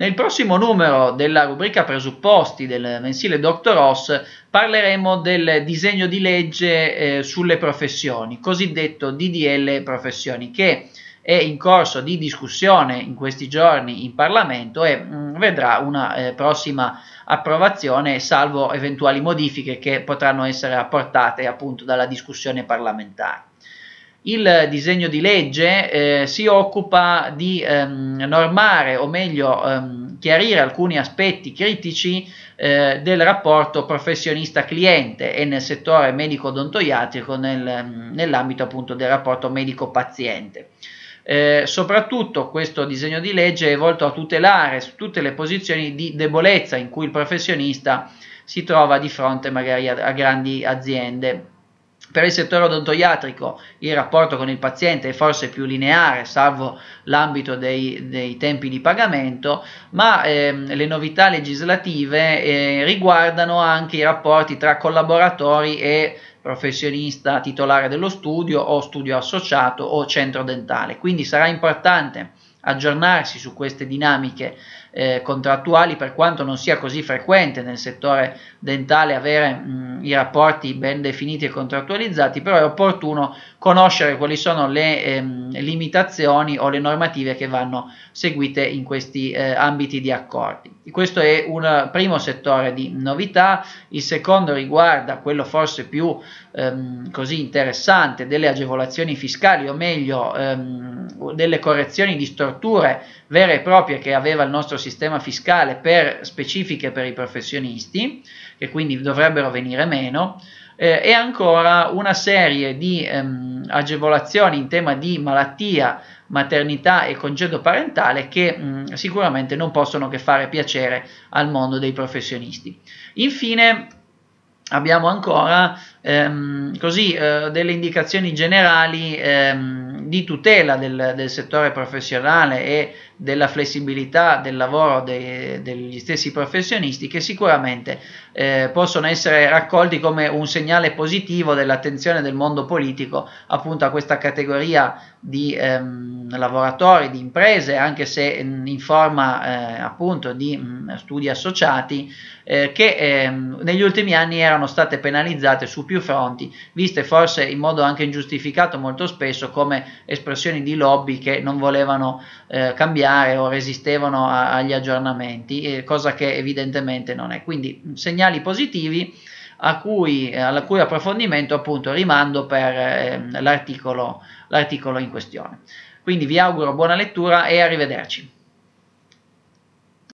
Nel prossimo numero della rubrica presupposti del mensile Dr. Ross parleremo del disegno di legge eh, sulle professioni, cosiddetto DDL professioni, che è in corso di discussione in questi giorni in Parlamento e mh, mm, vedrà una eh, prossima approvazione, salvo eventuali modifiche che potranno essere apportate appunto dalla discussione parlamentare. Il disegno di legge eh, si occupa di ehm, normare, o meglio ehm, chiarire alcuni aspetti critici eh, del rapporto professionista-cliente e nel settore medico-odontoiatrico nel, ehm, nell'ambito appunto del rapporto medico-paziente. Eh, soprattutto questo disegno di legge è volto a tutelare tutte le posizioni di debolezza in cui il professionista si trova di fronte magari a, a grandi aziende per il settore odontoiatrico il rapporto con il paziente è forse più lineare, salvo l'ambito dei, dei tempi di pagamento, ma ehm, le novità legislative eh, riguardano anche i rapporti tra collaboratori e professionista titolare dello studio o studio associato o centro dentale. Quindi sarà importante aggiornarsi su queste dinamiche eh, contrattuali per quanto non sia così frequente nel settore dentale avere mh, i rapporti ben definiti e contrattualizzati, però è opportuno conoscere quali sono le ehm, limitazioni o le normative che vanno seguite in questi eh, ambiti di accordi. Questo è un primo settore di novità, il secondo riguarda quello forse più ehm, così interessante delle agevolazioni fiscali o meglio ehm, delle correzioni di storture vere e proprie che aveva il nostro sistema fiscale per specifiche per i professionisti, che quindi dovrebbero venire meno, eh, e ancora una serie di ehm, agevolazioni in tema di malattia, maternità e congedo parentale che mh, sicuramente non possono che fare piacere al mondo dei professionisti. Infine abbiamo ancora ehm, così, eh, delle indicazioni generali ehm, di tutela del, del, settore professionale e della flessibilità del lavoro de, degli stessi professionisti che sicuramente eh, possono essere raccolti come un segnale positivo dell'attenzione del mondo politico appunto a questa categoria di ehm, lavoratori, di imprese, anche se in forma eh, appunto di mh, mm, studi associati eh, che ehm, negli ultimi anni erano state penalizzate su più più fronti, viste forse in modo anche ingiustificato molto spesso come espressioni di lobby che non volevano eh, cambiare o resistevano a, agli aggiornamenti, eh, cosa che evidentemente non è. Quindi mm, segnali positivi a cui, alla cui approfondimento appunto rimando per eh, l'articolo, l'articolo in questione. Quindi vi auguro buona lettura e arrivederci.